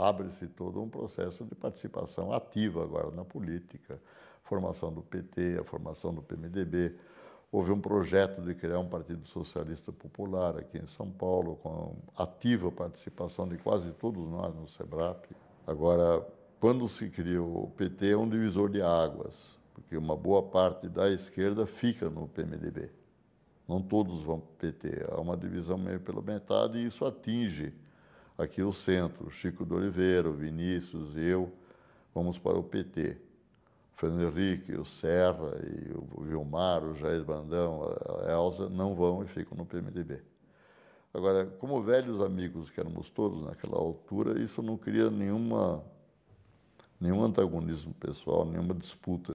abre-se todo um processo de participação ativa agora na política, formação do PT, a formação do PMDB. Houve um projeto de criar um Partido Socialista Popular aqui em São Paulo, com ativa participação de quase todos nós no SEBRAP. Agora, quando se criou o PT, é um divisor de águas, porque uma boa parte da esquerda fica no PMDB. Não todos vão para o PT, há uma divisão meio pela metade e isso atinge aqui o centro, Chico do Oliveira, Vinícius, eu, vamos para o PT. O Fernando Henrique, o Serra, e o Vilmar, o Jair Bandão, a Elza não vão e ficam no PMDB. Agora, como velhos amigos que éramos todos naquela altura, isso não cria nenhuma, nenhum antagonismo pessoal, nenhuma disputa.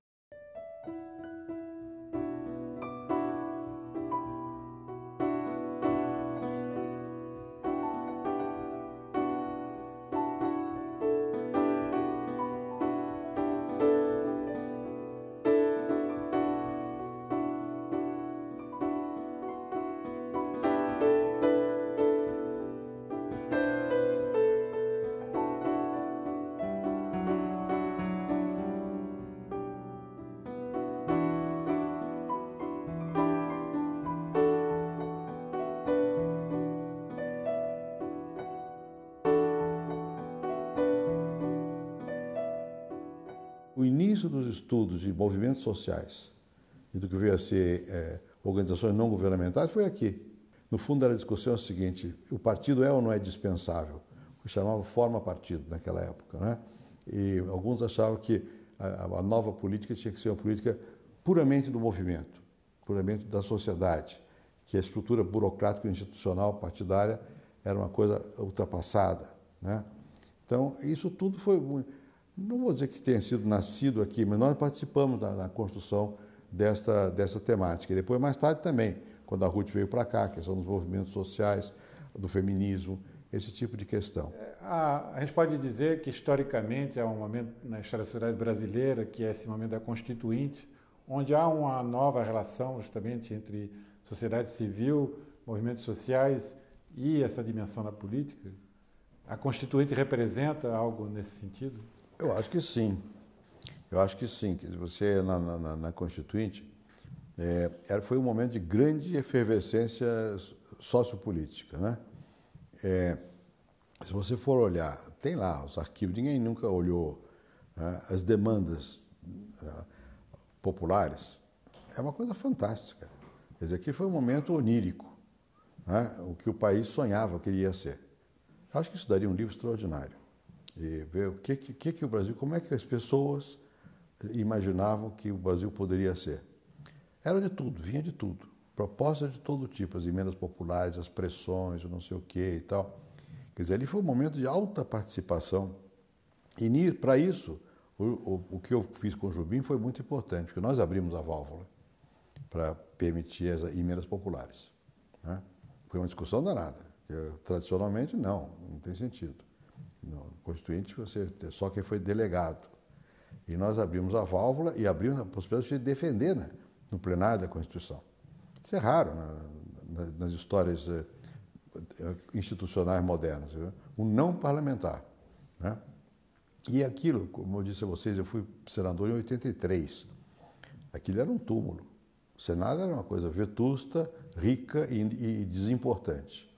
o início dos estudos de movimentos sociais e do que veio a ser é, organizações não governamentais foi aqui. No fundo da discussão é o seguinte: o partido é ou não é dispensável? O que chamava forma partido naquela época, né? E alguns achavam que a, a nova política tinha que ser uma política puramente do movimento, puramente da sociedade, que a estrutura burocrática institucional partidária era uma coisa ultrapassada, né? Então isso tudo foi não vou dizer que tenha sido nascido aqui, mas nós participamos da, da construção desta, dessa temática. E depois, mais tarde também, quando a Ruth veio para cá, a questão dos movimentos sociais, do feminismo, esse tipo de questão. É, a, a gente pode dizer que, historicamente, há um momento na história da sociedade brasileira, que é esse momento da Constituinte, onde há uma nova relação justamente entre sociedade civil, movimentos sociais e essa dimensão da política? A Constituinte representa algo nesse sentido? Eu acho que sim. Eu acho que sim. Que você, é na, na, na Constituinte, é, foi um momento de grande efervescência sociopolítica. Né? É, se você for olhar, tem lá os arquivos, ninguém nunca olhou né, as demandas né, populares. É uma coisa fantástica. Quer dizer, aqui foi um momento onírico, né, o que o país sonhava que ele ia ser. Eu Acho que isso daria um livro extraordinário de ver o que, que, que o Brasil, como é que as pessoas imaginavam que o Brasil poderia ser. Era de tudo, vinha de tudo. Propostas de todo tipo, as emendas populares, as pressões, não sei o quê e tal. Quer dizer, ali foi um momento de alta participação. E para isso, o, o, o, que eu fiz com o Jubim foi muito importante, porque nós abrimos a válvula para permitir as emendas populares. Né? Foi uma discussão danada, porque, tradicionalmente não, não tem sentido no Constituinte, você só quem foi delegado. E nós abrimos a válvula e abrimos a possibilidade de defender né, no plenário da Constituição. Isso é raro né, nas histórias eh, institucionais modernas. Viu? Um não parlamentar. Né? E aquilo, como eu disse a vocês, eu fui senador em 83. Aquilo era um túmulo. O Senado era uma coisa vetusta, rica e, e desimportante.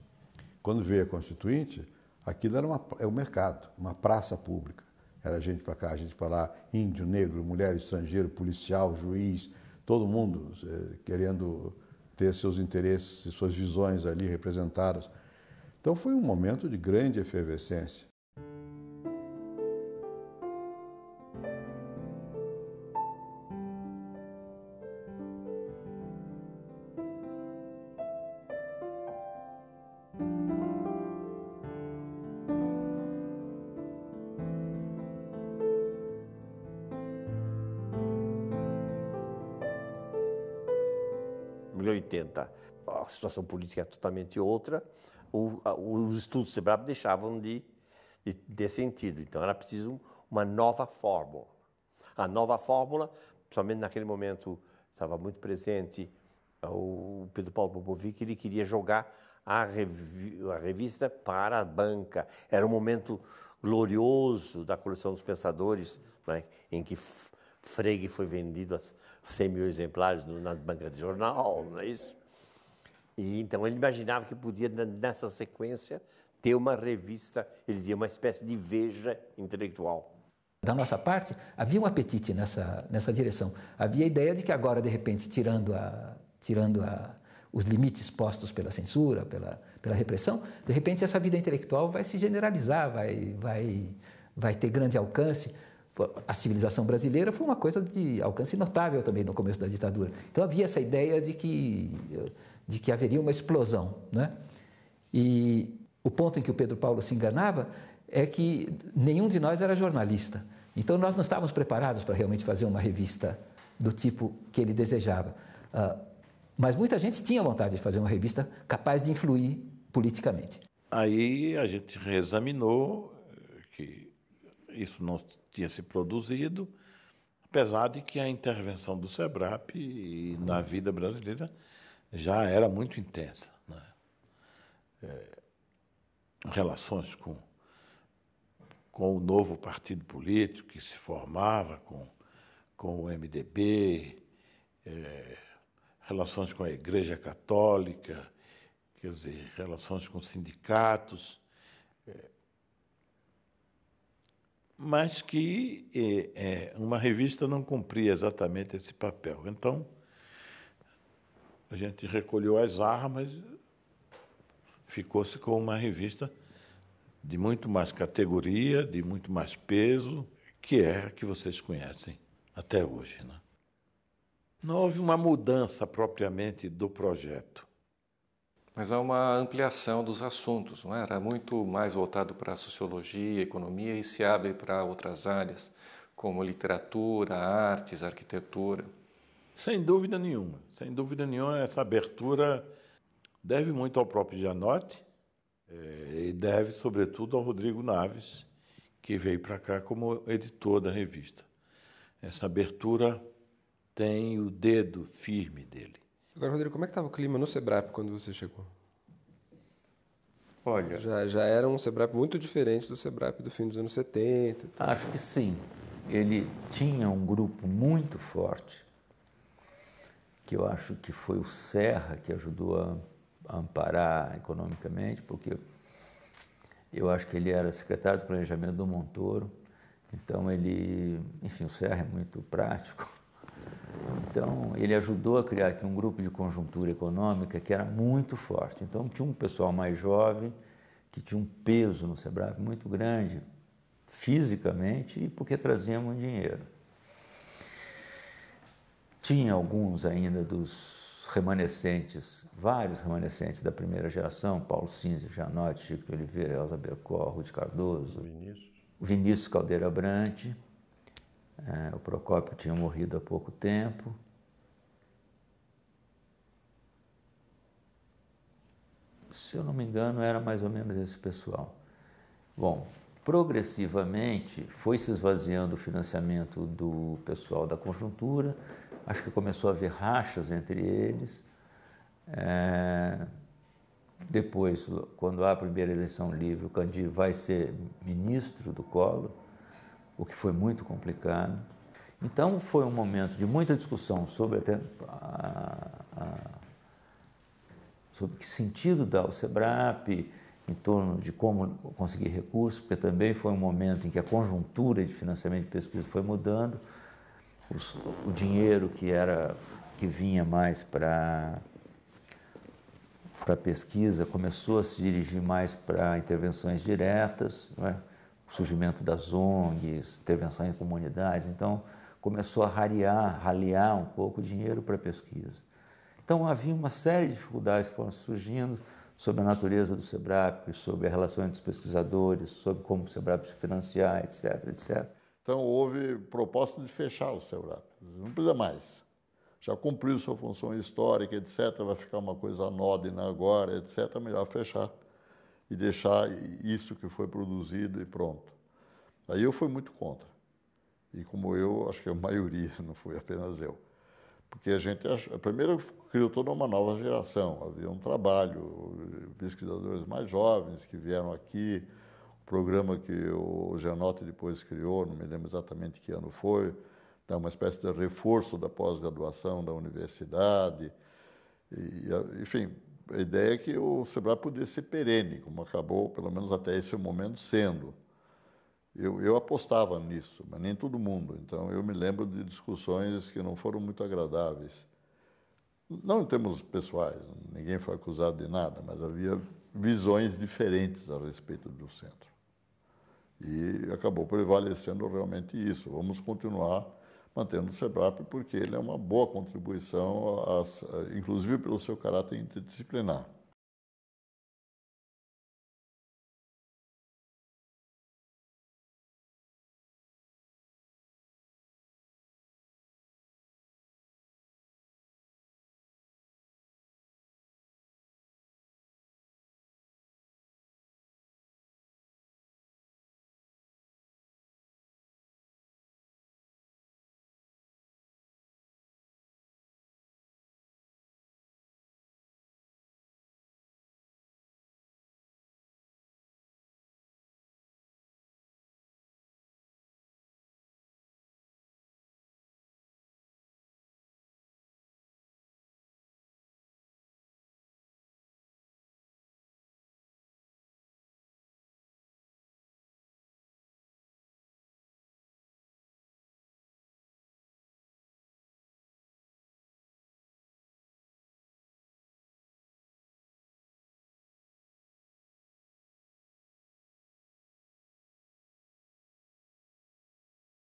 Quando veio a Constituinte, Aquilo era uma, é um mercado, uma praça pública. Era gente para cá, gente para lá, índio, negro, mulher, estrangeiro, policial, juiz, todo mundo eh, querendo ter seus interesses e suas visões ali representadas. Então foi um momento de grande efervescência. de 80, a situação política é totalmente outra. O, a, os estudos do SEBRAP deixavam de, de, sentido. Então, era preciso uma nova fórmula. A nova fórmula, principalmente naquele momento, estava muito presente o Pedro Paulo Popovic, ele queria jogar a, revi a revista para a banca. Era um momento glorioso da coleção dos pensadores, né, em que Frege foi vendido a 100 mil exemplares na banca de jornal, não é isso? E então ele imaginava que podia, nessa sequência, ter uma revista, ele dizia, uma espécie de veja intelectual. Da nossa parte, havia um apetite nessa, nessa direção. Havia a ideia de que agora, de repente, tirando, a, tirando a, os limites postos pela censura, pela, pela repressão, de repente essa vida intelectual vai se generalizar, vai, vai, vai ter grande alcance a civilização brasileira foi uma coisa de alcance notável também no começo da ditadura. Então havia essa ideia de que, de que haveria uma explosão. Né? E o ponto em que o Pedro Paulo se enganava é que nenhum de nós era jornalista. Então nós não estávamos preparados para realmente fazer uma revista do tipo que ele desejava. Ah, mas muita gente tinha vontade de fazer uma revista capaz de influir politicamente. Aí a gente reexaminou eh, que isso não tinha se produzido, apesar de que a intervenção do SEBRAP na vida brasileira já era muito intensa. Né? É, relações com, com o novo partido político que se formava, com, com o MDB, é, relações com a Igreja Católica, quer dizer, relações com sindicatos. mas que é, uma revista não cumpria exatamente esse papel. Então, a gente recolheu as armas, ficou-se com uma revista de muito mais categoria, de muito mais peso, que é a que vocês conhecem até hoje. Né? Não houve uma mudança propriamente do projeto. Mas há uma ampliação dos assuntos, não é? era muito mais voltado para a sociologia, economia e se abre para outras áreas, como literatura, artes, arquitetura. Sem dúvida nenhuma, sem dúvida nenhuma, essa abertura deve muito ao próprio Janotti eh, e deve, sobretudo, ao Rodrigo Naves, que veio para cá como editor da revista. Essa abertura tem o dedo firme dele. Agora, Rodrigo, como é que estava o clima no Sebrae quando você chegou? Olha... Já, já era um Sebrae muito diferente do Sebrae do fim dos anos 70. Acho que sim. Ele tinha um grupo muito forte, que eu acho que foi o Serra que ajudou a amparar economicamente, porque eu acho que ele era secretário de planejamento do Montoro, então ele, enfim, o Serra é muito prático, então, ele ajudou a criar aqui um grupo de conjuntura econômica que era muito forte. Então, tinha um pessoal mais jovem, que tinha um peso no Sebrae muito grande, fisicamente, e porque trazia muito dinheiro. Tinha alguns ainda dos remanescentes, vários remanescentes da primeira geração, Paulo Cinza, Janote, Chico Oliveira, Elza Bercó, Ruth Cardoso, Vinícius, Vinícius Caldeira Brante, é, o Procópio tinha morrido há pouco tempo. Se eu não me engano, era mais ou menos esse pessoal. Bom, progressivamente foi se esvaziando o financiamento do pessoal da conjuntura, acho que começou a haver rachas entre eles. É... Depois, quando há a primeira eleição livre, o Candir vai ser ministro do Collor o que foi muito complicado. Então foi um momento de muita discussão sobre até a, a, sobre que sentido dá o SEBRAP, em torno de como conseguir recursos, porque também foi um momento em que a conjuntura de financiamento de pesquisa foi mudando, Os, o dinheiro que era que vinha mais para para pesquisa começou a se dirigir mais para intervenções diretas, não é? surgimento das ONGs, intervenção em comunidades. Então, começou a rarear, ralear um pouco o dinheiro para pesquisa. Então, havia uma série de dificuldades que foram surgindo sobre a natureza do SEBRAP, sobre a relação entre os pesquisadores, sobre como o SEBRAP se financiar, etc, etc. Então, houve proposta de fechar o SEBRAP. Não precisa mais. Já cumpriu sua função histórica, etc. Vai ficar uma coisa anódina agora, etc. Melhor fechar e deixar isso que foi produzido e pronto. Aí eu fui muito contra. E como eu, acho que a maioria, não foi apenas eu. Porque a gente, primeiro, criou toda uma nova geração. Havia um trabalho, pesquisadores mais jovens que vieram aqui, o programa que o Genote depois criou, não me lembro exatamente que ano foi, dá uma espécie de reforço da pós-graduação da universidade. E, enfim, a ideia é que o SEBRAE pudesse ser perene, como acabou, pelo menos até esse momento, sendo. Eu, eu apostava nisso, mas nem todo mundo. Então, eu me lembro de discussões que não foram muito agradáveis. Não em termos pessoais, ninguém foi acusado de nada, mas havia visões diferentes a respeito do centro. E acabou prevalecendo realmente isso. Vamos continuar mantendo o SEBRAP, porque ele é uma boa contribuição, às, eh, inclusive pelo seu caráter interdisciplinar.